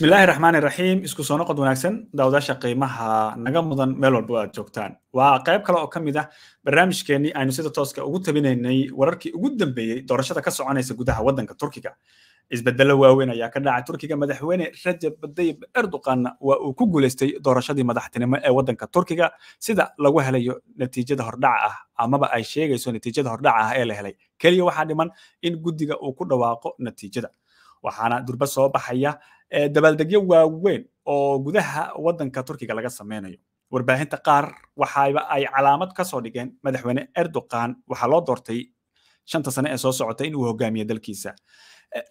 bismillahi raxmaan raxiim isku soo noqod wanaagsan daawadaasha qiimaha naga mudan meel walba aad joogtaan waa qayb kale oo ka mid ah barnaamijkeenii aynu sida tooska ugu tabinaynay wararkii ugu dambeeyey doorashada ka soconaysa gudaha waddanka turkiga isbedelo waaweyn ayaa ka dhacay turkiga madaxweyne rajab dayib erdoqanna waa uu ku guuleystay doorashadii madaxtinimo ee waddanka turkiga sida lagu helayo natiijada hordhaca ah amaba ay sheegayso natiijada hordhaca ah ee la helay keliya waxaa dhiman in guddiga uu ku dhawaaqo natiijada waxaana durba soo baxaya dabaaldegyo waaweyn oo gudaha waddanka turkiga laga sameynayo warbaahinta qaar waxaba ay calaamad ka soo dhigeen madaxweyne erdogan waxaa loo doortay shanta sane ee soo socota inuu hogaamiyo dalkiisa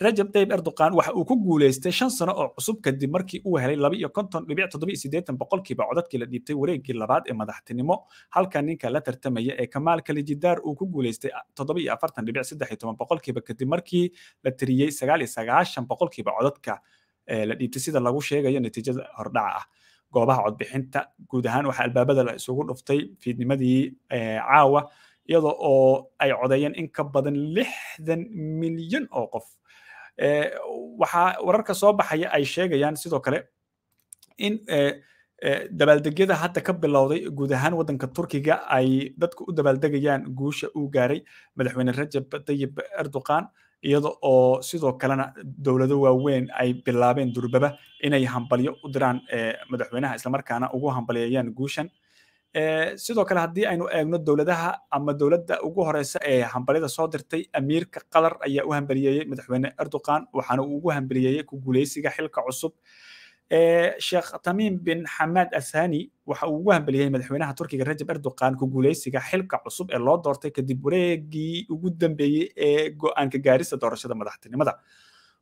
rajab tayib erdogan waxa uu ku guuleystay shan sano oo cusub kadib markii uu helay laba iyo konton dhibic toddoba iyo siddeetan boqolkiiba codadkii la dhiibtay wareegii labaad ee madaxtinimo halka ninka la tartamaya ee kamaal kalijidaar uu ku guuleystay toddoba iyo afartan dhibic saddex iyo toban boqolkiiba kadib markii la tiriyey sagaal iyo sagaashan boqolkiiba codadka Eh, la dhiibtay sida lagu sheegayo natiijada hordhaca ah goobaha codbixinta guud ahaan waxaa albaabada la isugu dhuftay fiidnimadii eh, caawa iyadoo oo ay codeeyeen in ka badan lixdan milyan oo qof eh, waxaa wararka soo baxaya ay sheegayaan sidoo kale in dabaaldegyada hadda ka bilowday guud ahaan waddanka turkiga ay dadku u dabaaldegayaan guusha uu gaaray madaxweyne rajab tayib erdoqan iyada oo sidoo kalena dowlado waaweyn ay bilaabeen durbaba inay hambalyo u diraan eh, madaxweynaha islamarkaana ugu hambalyeeyaan guushan eh, sidoo kale haddii aynu eegno dowladaha ama dowladda ugu horeysa ee hambalyada soo dirtay amiirka qatar ayaa u hambaliyeeyey madaxweyne erdogan waxaana uu ugu hambaliyeeyey ku guuleysiga xilka cusub sheekh tamiim bin xamaad athani waxa uu ugu hambaliyey madaxweynaha turkiga rajab erdogan ku guulaysiga xilka cusub ee loo doortay kadib wareegii ugu dambeeyey ee go'aanka gaarista doorashada madaxtinimada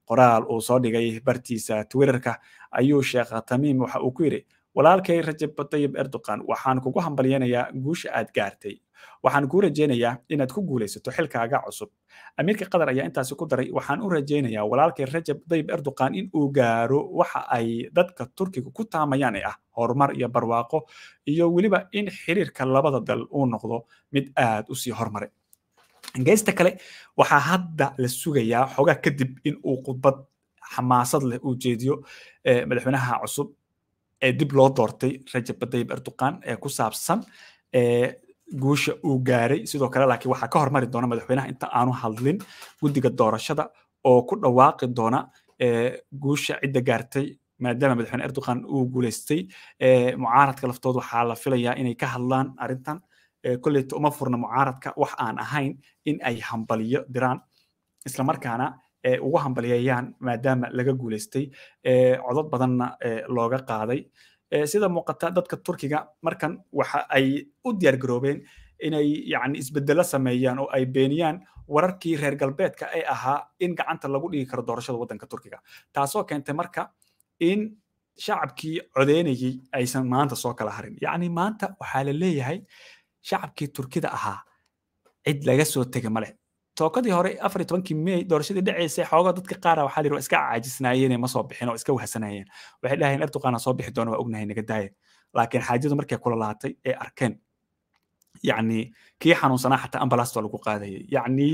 qoraal uu soo dhigay bartiisa twitterka ayuu sheekh tamiim waxa uu ku yidhi walaalkay rajab tayib erdogan waxaan kugu hambalyanayaa guusha aad gaartay waxaan kuu rajaynayaa inaad ku guulaysato xilkaaga cusub amiirka qatar ayaa intaasi ku daray waxaan u rajaynayaa walaalkay rajab tayib erdogan in uu gaaro waxa ay dadka turkiga ku taamayaan ee ah horumar iyo barwaaqo iyo weliba in xiriirka labada dal uu noqdo mid aad u sii hormaray geysta kale waxaa hadda la sugayaa xogaa kadib in uu khudbad xamaasad leh uu jeediyo eh, madaxweynaha cusub ee dib loo doortay rajab batayib erduqan ee ku saabsan guusha uu gaaray sidoo kale laakiin waxaa ka hormari doona madaxweynaha inta aanu hadlin guddiga doorashada oo ku dhawaaqi doona guusha cidda gaartay maadaama madaxweyne erdogan uu guuleystay mucaaradka laftood waxaa la filayaa inay ka hadlaan arrintan kolleyta uma furna mucaaradka wax aan ahayn in ay hambaliyo diraan islamarkaana ugu hambalyeeyaan maadaama laga guuleystay codod badanna looga qaaday sida muuqata dadka turkiga markan waxa ay u diyaargaroobeen inay yani isbedelo sameeyaan oo ay beeniyaan wararkii reer galbeedka ee ahaa in gacanta lagu dhigi karo doorashada waddanka turkiga taasoo keentay marka in shacabkii codeynayey aysan maanta soo kala harin yacni maanta waxaa la leeyahay shacabkii turkida ahaa cid laga soo tega maleh tookadii hore afar iyo tobankii mey doorashadii dhaceysay xoogaa dadka qaara waxaa la yidhi waa iska caajisnaayeen ma soo bixin oo iska wahsanaayeen waxay dhahayeen erdoqana soo bixi doona waa ognahay naga laakiin xaajadu markay kula lahatay ee arkeen yacni kii xanuunsanaa xataa ambalaasta lagu qaadayay yacni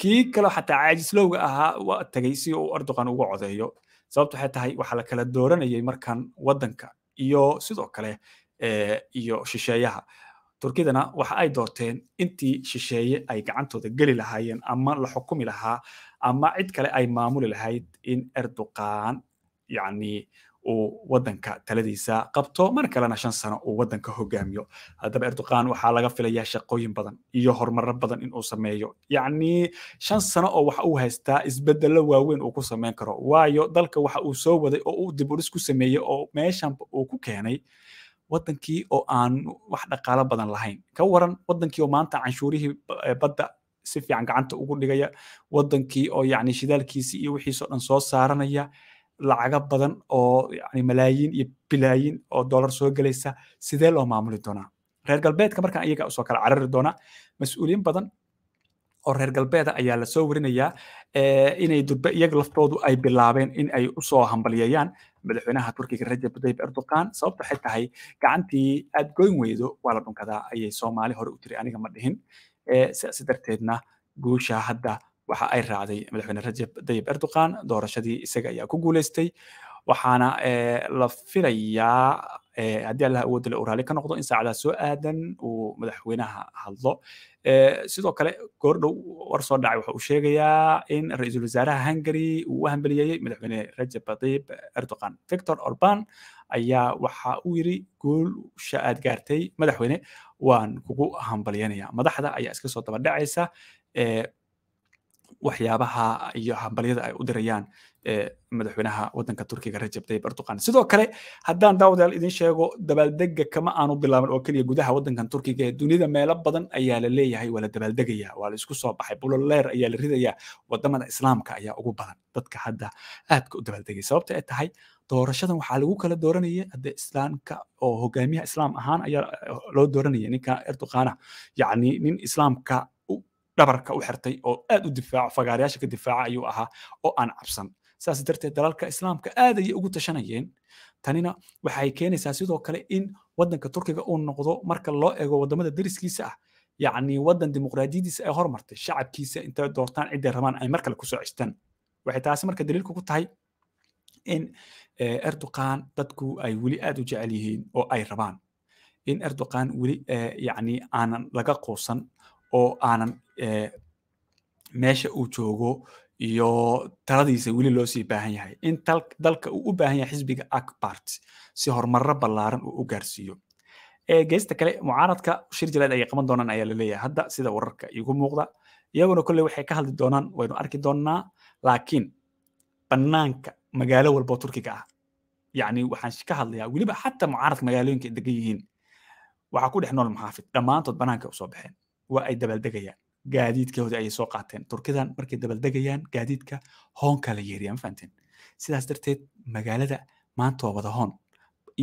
kii kaloo xataa caajislowga ahaa waa tegay si uu erdoqan uga codeeyo sababta waxay tahay waxaa la kala dooranayay markan waddanka iyo sidoo kale eh, iyo shisheeyaha turkidana waxa ay doorteen intii shisheeye ay gacantooda geli lahaayeen ama la xukumi lahaa ama cid kale ay maamuli lahayd in erdoqan yani uu wadanka taladiisa qabto mar kalena shan sano uu wadanka hogaamiyo haddaba erdogan waxaa laga filayaa shaqooyin badan iyo horumaro badan in uu sameeyo yacni shan sano oo waxa uu haystaa isbedelo waaweyn uu ku samayn karo waayo dalka waxa uu soo waday oo uu dib uris ku sameeyey oo meeshan uu ku keenay wadankii oo aan wax dhaqaalo badan lahayn ka waran wadankii oo maanta canshuurihii badda si fiican gacanta ugu dhigaya wadankii oo yani shidaalkiisii iyo wixiisoo dhan soo saaranaya lacaga badan oo yani malaayiin iyo bilaayiin oo dollar soo gelaysa sidee loo maamuli doonaa reer galbeedka markaan iyaga usoo kala carari doonaa mas-uuliyiin badan oo reer galbeeda ah ayaa lasoo warinayaa eh, inay durbe iyaga laftoodu ay bilaabeen in ay usoo hambalyeeyaan madaxweynaha turkiga rajab tayyib erdogan sababto waxay tahay gacantii aad goyn weydo waa la dhunkadaa ayay soomaali hore u tiri aniga ma dhihin sidaasi eh, darteedna guusha hadda waxa ay raacday madaxweyne rajab tayyib erdogan doorashadii isaga ayaa ku guuleystay waxaana eh, la filayaa haddii allah u wadalo u raali ka noqdo in saacadaha soo aadan uu madaxweynaha hadlo sidoo kale goor dhow war soo dhacay waxa uu sheegayaa in ra-iisul wasaaraha hungary uu u hambeliyeeyey madaxweyne rajab tayyib erdogan victor orban ayaa waxa uu yiri guulsha aad gaartay madaxweyne waan kugu hambalyanaya madaxda ayaa iska soo daba dhacaysa waxyaabaha iyo hambalyada ay u dirayaan madaxweynaha wadanka turkiga rajab tayib erdoqan sidoo kale haddaan daawadayaal idin sheego dabaaldega kama aanu bilaaban oo keliya gudaha wadankan turkiga ee dunida meelo badan ayaa la leeyahay waa la dabaaldegaya waa la isku soo baxay buloleer ayaa la ridaya wadamada islaamka ayaa ugu badan dadka hadda aadka u dabaaldegaya sababta ay tahay doorashadan waxaa lagu kala dooranaya hadde islaamka oo hogaamiyaha islaam ahaan ayaa loo dooranaya ninka erdoqana yacni nin islaamka dhabarka u xirtay oo aad u difaaca fagaarayaasha ka difaaca ayuu ahaa oo aan cabsan saas darteed dalalka islaamka aad ayay ugu tashanayeen tanina waxay keenaysaa sidoo kale in waddanka turkiga uu noqdo marka loo eego waddamada deriskiisa ah yacni waddan dimuqraadiyadiisa ay hormartay shacabkiisa intay doortaan cidday rabaan ay mar kusoo ceshtaan waxay taasi marka daliilku ku tahay in eh, erdogan dadku ay weli aad u jecel yihiin oo ay rabaan in erdogan weli eh, yacni aanan laga quusan oo aanan eh, meesha uu joogo iyo taladiisa weli loo sii baahan yahay in dalka uu u baahan yahay xisbiga akbart si horumarro ballaaran uu u gaarsiiyo eh, geesta kale mucaaradka shir jileed ayay qaban doonaan ayaa laleeyahay hadda sida wararka igu muuqda iyaguna kolley waxay ka hadli doonaan waynu arki doonaa laakiin bannaanka magaalo walbo turkiga ah yacni waxaan ka hadlayaa weliba xataa mucaaradka magaalooyinka degan yihiin waxaa ku dhex nool maxaafid dhammaantood bannaanka usoo baxeen waa ay dabaaldegayaan gaadiidkoodii ayay soo qaateen turkidan markay dabaldegayaan gaadiidka hoonka la yeeriya mafahanteen sidaas darteed magaalada maanta waa wada hoon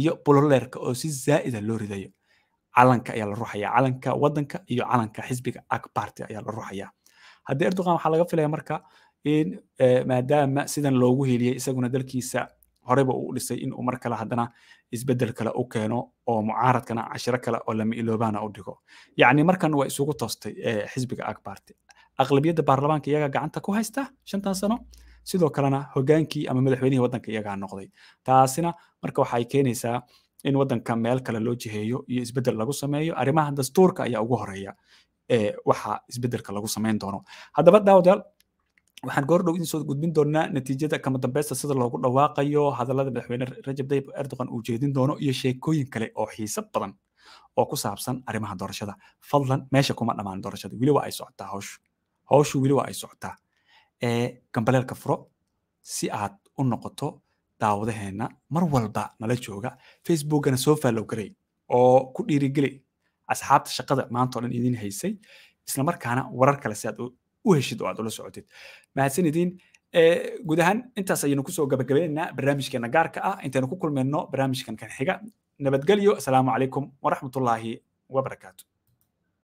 iyo buloleerka oo si zaa'ida loo ridayo calanka ayaa la ruxaya calanka waddanka iyo calanka xisbiga akbarti ayaa la ruxaya haddii erdogan waxaa laga filaya marka in maadaama sidan loogu heliyay isaguna dalkiisa horeyba uu dhisay inuu mar kale haddana isbedel kale u keeno oo mucaaradkana cashiro kale oo lama iloobaana u dhigo yacni markan waa isugu toostay eh, xisbiga ag baarti aqlabiyadda baarlamaanka iyagaa gacanta ku haysta shantan sano sidoo kalena hogaankii ama madaxweynihii waddanka iyagaa noqday taasina marka waxay keenaysaa in waddanka meel kale loo jiheeyo iyo isbedel lagu sameeyo arrimaha dastuurka ayaa ugu horeeya eh, waxa isbedelka lagu samayn doono haddaba daawadaal waxaan goordhow idin soo gudbin doonaa natiijada kama dambeysta sida loogu dhawaaqayo hadallada madaxweyne rajab tayyib erdogan uu jeedin doono iyo sheekooyin kale oo xiiso badan oo ku saabsan arrimaha doorashada fadlan meesha kuma dhammaan doorashada weli waa ay socotaa howshu howshu weli waa ay socotaa gambaleelka furo si aad u noqoto daawadaheenna mar walba nala jooga facebookana soo faalowgaray oo ku dhiirigeli asxaabta shaqada maanta oo dhan idin haysay isla markaana warar kale si aad u heshid oo aad ula socotid mahadsanidin guud ahaan intaas ayaynu kusoo gabagabeynaynaa barnaamijkeena gaarka ah intaynu ku kulmayno barnaamijkan kan xiga nabadgelyo asalaamu calaykum waraxmatullaahi wabarakaatu